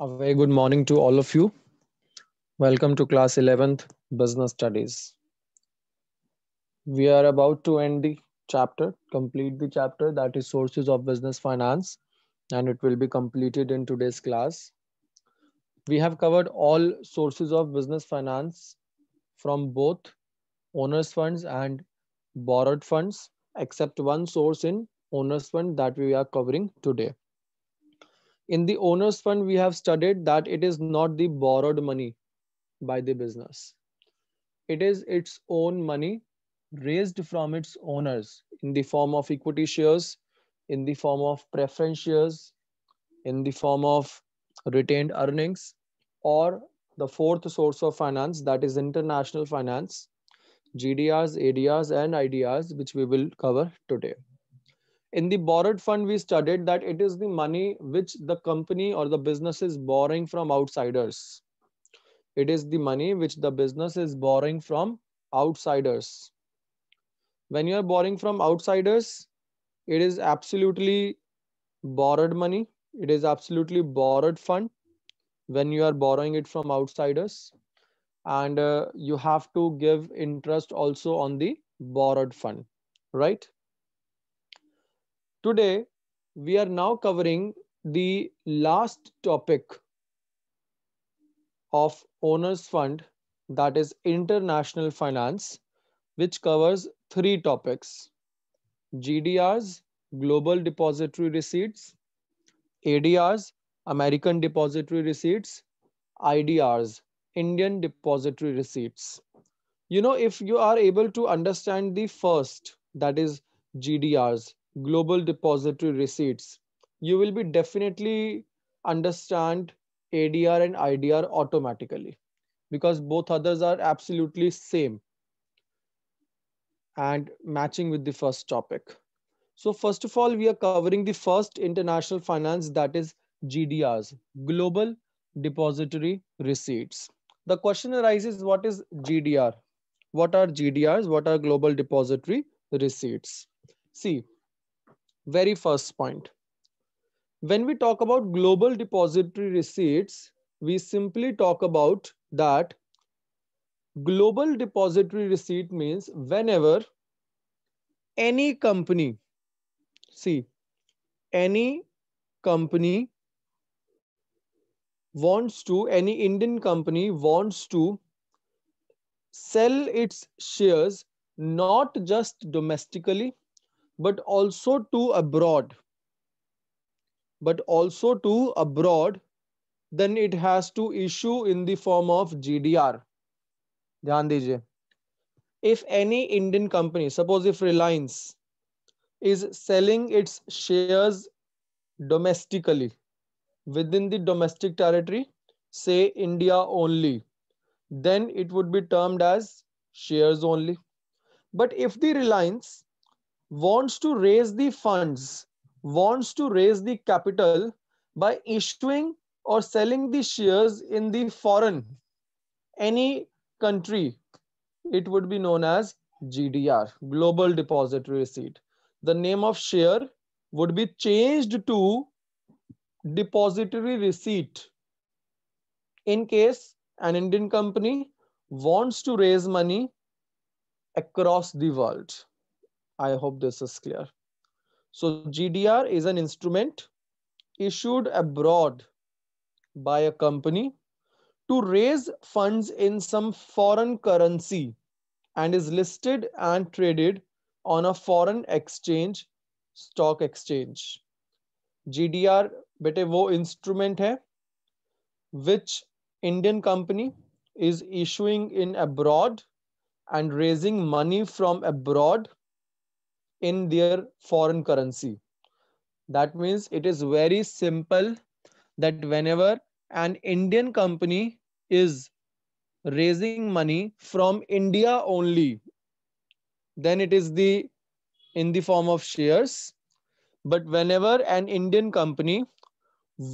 A very good morning to all of you. Welcome to class 11th Business Studies. We are about to end the chapter, complete the chapter that is Sources of Business Finance, and it will be completed in today's class. We have covered all sources of business finance from both owner's funds and borrowed funds, except one source in owner's fund that we are covering today in the owners fund we have studied that it is not the borrowed money by the business it is its own money raised from its owners in the form of equity shares in the form of preference shares in the form of retained earnings or the fourth source of finance that is international finance gdrs adrs and idrs which we will cover today in the borrowed fund, we studied that it is the money which the company or the business is borrowing from outsiders. It is the money which the business is borrowing from outsiders. When you are borrowing from outsiders, it is absolutely borrowed money. It is absolutely borrowed fund when you are borrowing it from outsiders. And uh, you have to give interest also on the borrowed fund, right? Today, we are now covering the last topic of Owners Fund, that is international finance, which covers three topics GDRs, global depository receipts, ADRs, American depository receipts, IDRs, Indian depository receipts. You know, if you are able to understand the first, that is GDRs, global depository receipts, you will be definitely understand ADR and IDR automatically because both others are absolutely same and matching with the first topic. So first of all, we are covering the first international finance that is GDRs, Global Depository Receipts. The question arises, what is GDR? What are GDRs? What are Global Depository Receipts? See, very first point. When we talk about global depository receipts, we simply talk about that global depository receipt means whenever any company, see, any company wants to, any Indian company wants to sell its shares not just domestically but also to abroad but also to abroad then it has to issue in the form of gdr ध्यान दीजिए if any indian company suppose if reliance is selling its shares domestically within the domestic territory say india only then it would be termed as shares only but if the reliance wants to raise the funds, wants to raise the capital by issuing or selling the shares in the foreign, any country, it would be known as GDR, Global Depository Receipt. The name of share would be changed to depository receipt. In case an Indian company wants to raise money across the world. I hope this is clear. So GDR is an instrument issued abroad by a company to raise funds in some foreign currency and is listed and traded on a foreign exchange stock exchange. GDR बेटे वो instrument है which Indian company is issuing in abroad and raising money from abroad in their foreign currency. That means it is very simple that whenever an Indian company is raising money from India only, then it is the in the form of shares. But whenever an Indian company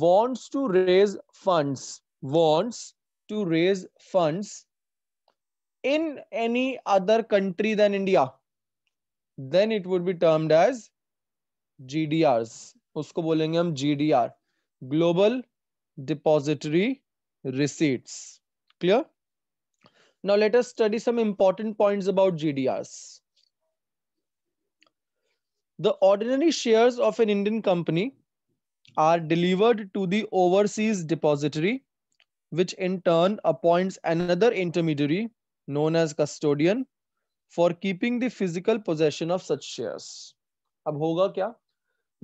wants to raise funds, wants to raise funds in any other country than India, then it would be termed as GDRs. उसको बोलेंगे हम GDR, Global Depository Receipts. Clear? Now let us study some important points about GDRs. The ordinary shares of an Indian company are delivered to the overseas depository, which in turn appoints another intermediary known as custodian for keeping the physical possession of such shares अब होगा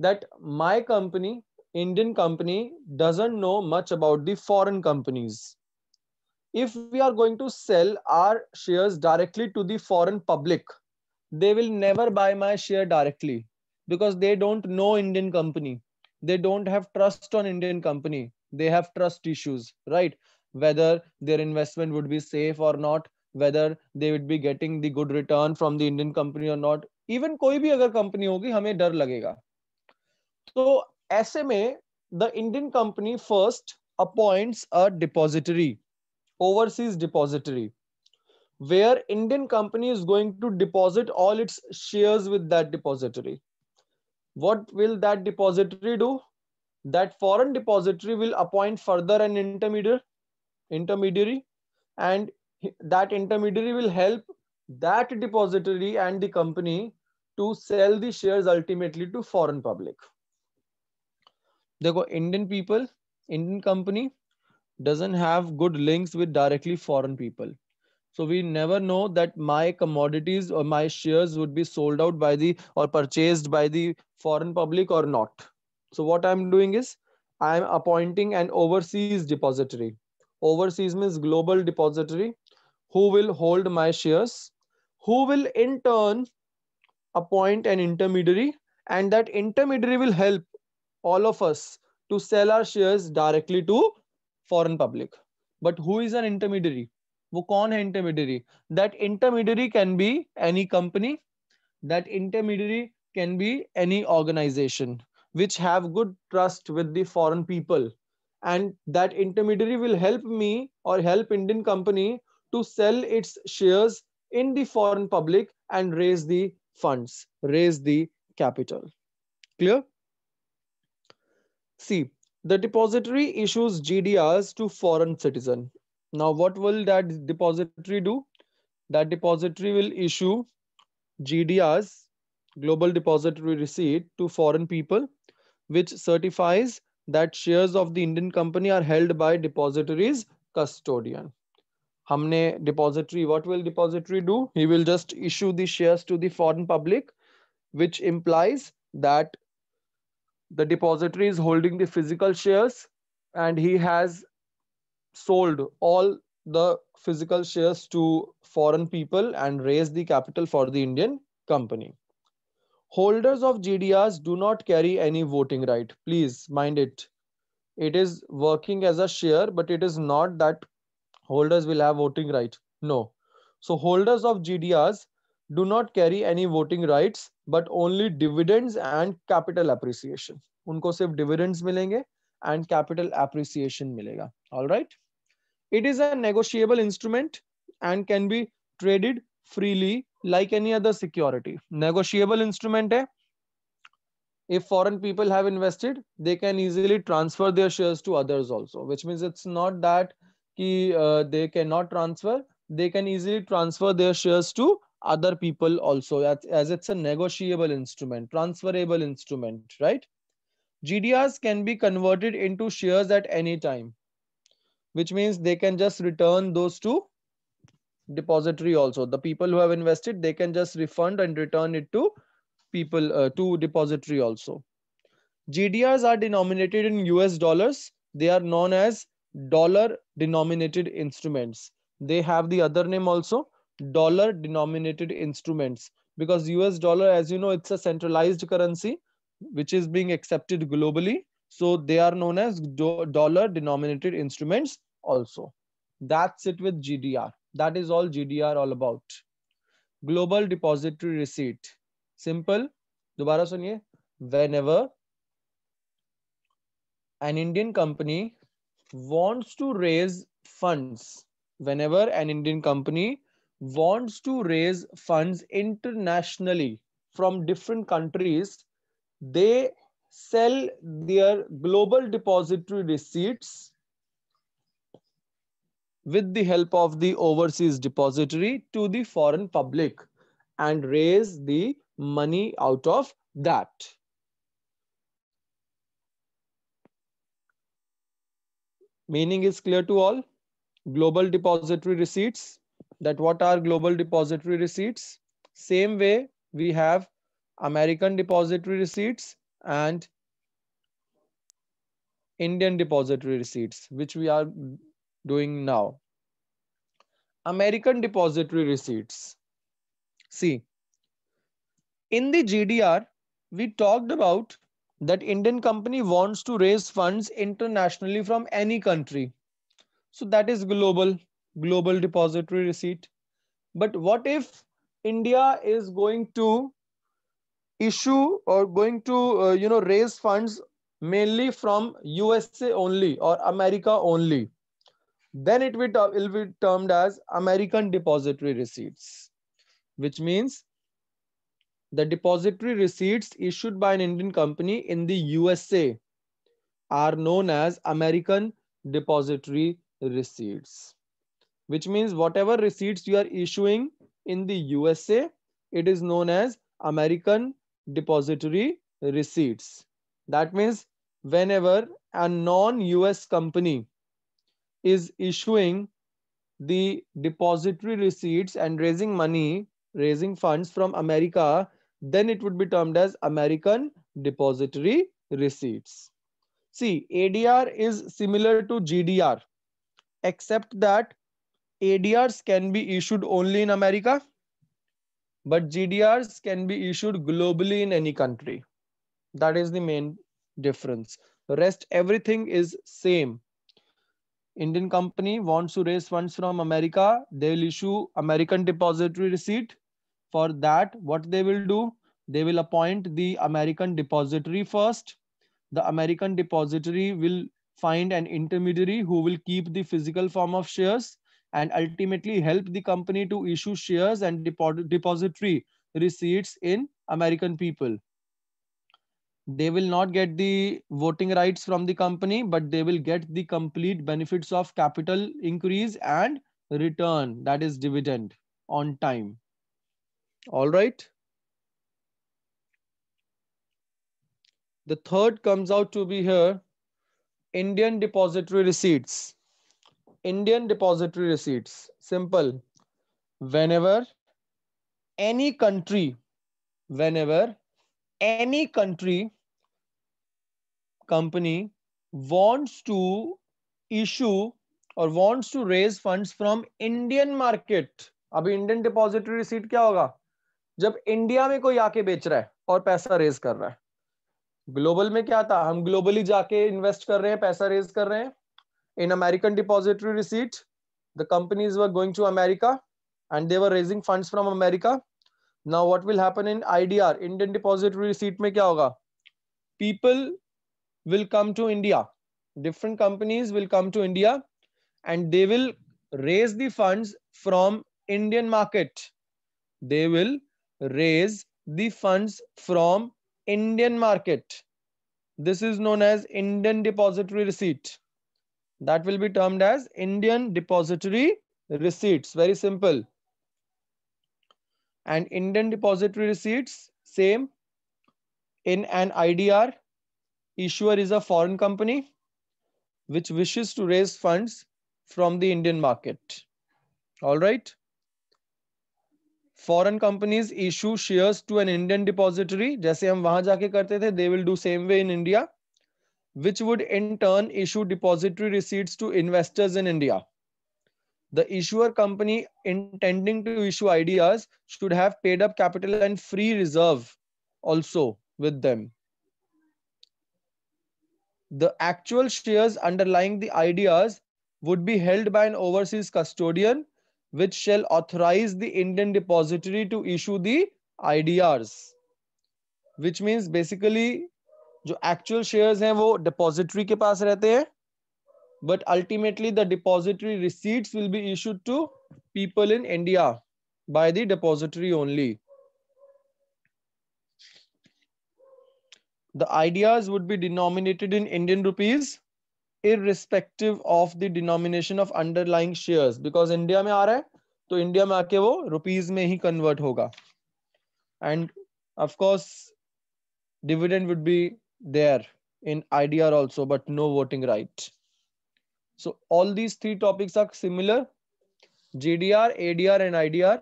that my company, Indian company, doesn't know much about the foreign companies. if we are going to sell our shares directly to the foreign public they will never buy my share directly because they don't know indian company they don't have trust on indian company they have trust issues right whether their investment would be safe or not whether they would be getting the good return from the Indian company or not. even कोई भी अगर company होगी हमें डर लगेगा तो ऐसे में the Indian company first appoints a depository overseas depository where indian company is going to deposit all its shares with that depository what will that depository do that foreign depository will appoint further an intermediary intermediary and that intermediary will help that depository and the company to sell the shares ultimately to foreign public. देखो Indian people, Indian company doesn't have good links with directly foreign people. So we never know that my commodities or my shares would be sold out by the or purchased by the foreign public or not. So what I'm doing is I'm appointing an overseas depository. Overseas means global depository who will hold my shares, who will in turn appoint an intermediary, and that intermediary will help all of us to sell our shares directly to foreign public. But who is an intermediary? वो कौन intermediary? That intermediary can be any company. That intermediary can be any organization which have good trust with the foreign people and that intermediary will help me or help indian company to sell its shares in the foreign public and raise the funds, raise the capital. Clear? See, The depository issues GDRs to foreign citizen. Now, what will that depository do? That depository will issue GDRs, Global Depository Receipt, to foreign people, which certifies that shares of the Indian company are held by depositories custodian. हमने depository what will depository do he will just issue the shares to the foreign public which implies that the depository is holding the physical shares and he has sold all the physical shares to foreign people and raised the capital for the Indian company. Holders of GDRs do not carry any voting right. Please mind it. It is working as a share, but it is not that holders will have voting right. No. So holders of GDRs do not carry any voting rights, but only dividends and capital appreciation. Unko सिर्फ dividends milenge and capital appreciation milega. All right. It is a negotiable instrument and can be traded freely like any other security. Negotiable instrument hai. If foreign people have invested, they can easily transfer their shares to others also, which means it's not that ki, uh, they cannot transfer, they can easily transfer their shares to other people also as, it's a negotiable instrument, transferable instrument, right? GDRs can be converted into shares at any time, which means they can just return those to depository also. The people who have invested, they can just refund and return it to people uh, to depository also. GDRs are denominated in US dollars. They are known as dollar denominated instruments. They have the other name also dollar denominated instruments because US dollar, as you know, it's a centralized currency which is being accepted globally. So they are known as do dollar denominated instruments also. That's it with GDR. That is all GDR all about. Global depository receipt. Simple. Dobara suniye. Whenever an Indian company wants to raise funds whenever an indian company wants to raise funds internationally from different countries they sell their global depository receipts with the help of the overseas depository to the foreign public and raise the money out of that Meaning is clear to all. Global depository receipts, that what are global depository receipts? Same way we have American depository receipts and Indian depository receipts, which we are doing now. American depository receipts. See, in the GDR, we talked about that Indian company wants to raise funds internationally from any country. So that is global, global depository receipt. But what if India is going to issue or going to, uh, you know, raise funds mainly from USA only or America only? Then it will be termed as American depository receipts, which means the depository receipts issued by an Indian company in the USA are known as American depository receipts, which means whatever receipts you are issuing in the USA, it is known as American depository receipts. That means whenever a non-US company is issuing the depository receipts and raising money, raising funds from America, then it would be termed as American depository receipts. See, ADR is similar to GDR, except that ADRs can be issued only in America, but GDRs can be issued globally in any country. That is the main difference. rest, everything is same. Indian company wants to raise funds from America, they'll issue American depository receipt for that, what they will do? They will appoint the American depository first. The American depository will find an intermediary who will keep the physical form of shares and ultimately help the company to issue shares and depository receipts in American people. They will not get the voting rights from the company, but they will get the complete benefits of capital increase and return, that is dividend on time. All right. The third comes out to be here, Indian depository receipts. Indian depository receipts. Simple. Whenever any country, whenever any country company wants to issue or wants to raise funds from Indian market. अभी Indian depository receipt क्या होगा जब India में कोई आके बेच रहा है और पैसा रेज कर रहा है ग्लोबल में क्या था हम ग्लोबली जाके इन्वेस्ट कर रहे हैं पैसा रेज कर रहे हैं in American depository receipt the companies were going to America and they're raising fund from America now what will happen in I D R Indian depository receipt में क्या होगा people will come to India different companies will come to India and they will raise the fund from Indian market they will raise the funds from Indian market. This is known as Indian depository receipt. That will be termed as Indian depository receipts. Very simple. And Indian depository receipts, same. In an IDR, issuer is a foreign company which wishes to raise funds from the Indian market. All right foreign companies issue shares to an Indian depository, जैसे हम वहां जाके करते They will do same way in India, which would in turn issue depository receipts to investors in India. The issuer company intending to issue ideas should have paid up capital and free reserve also with them. The actual shares underlying the ideas would be held by an overseas custodian which shall authorize the Indian depository to issue the IDRs. Which means basically the actual shares हैं वो depository के पास but ultimately the depository receipts will be issued to people in India by the depository only. The ideas would be denominated in Indian rupees irrespective of the denomination of underlying shares because India में आ रहा है तो India में आके वो rupees में ही कन्वर्ट होगा and of course dividend would be there in IDR also, but no voting right. So all these three topics are similar. GDR, ADR and IDR.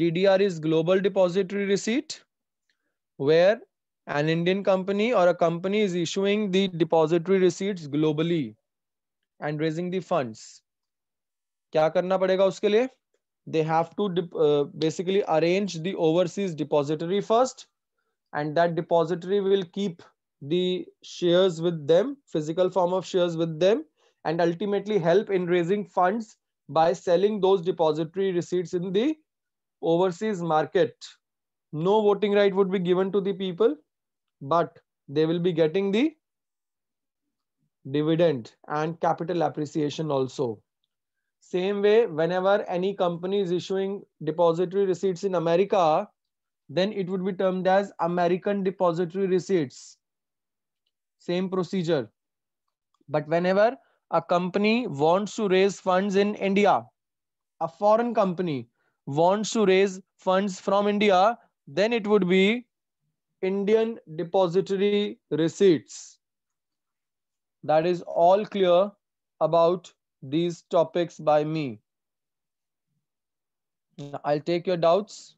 GDR is global depository receipt where an Indian company or a company is issuing the depository receipts globally and raising the funds. क्या करना पड़ेगा उसके लिए They have to uh, basically arrange the overseas depository first, and that depository will keep the shares with them, physical form of shares with them, and ultimately help in raising funds by selling those depository receipts in the overseas market. No voting right would be given to the people but they will be getting the dividend and capital appreciation also. Same way, whenever any company is issuing depository receipts in America, then it would be termed as American depository receipts. Same procedure. But whenever a company wants to raise funds in India, a foreign company wants to raise funds from India, then it would be Indian depository receipts. That is all clear about these topics by me. I'll take your doubts.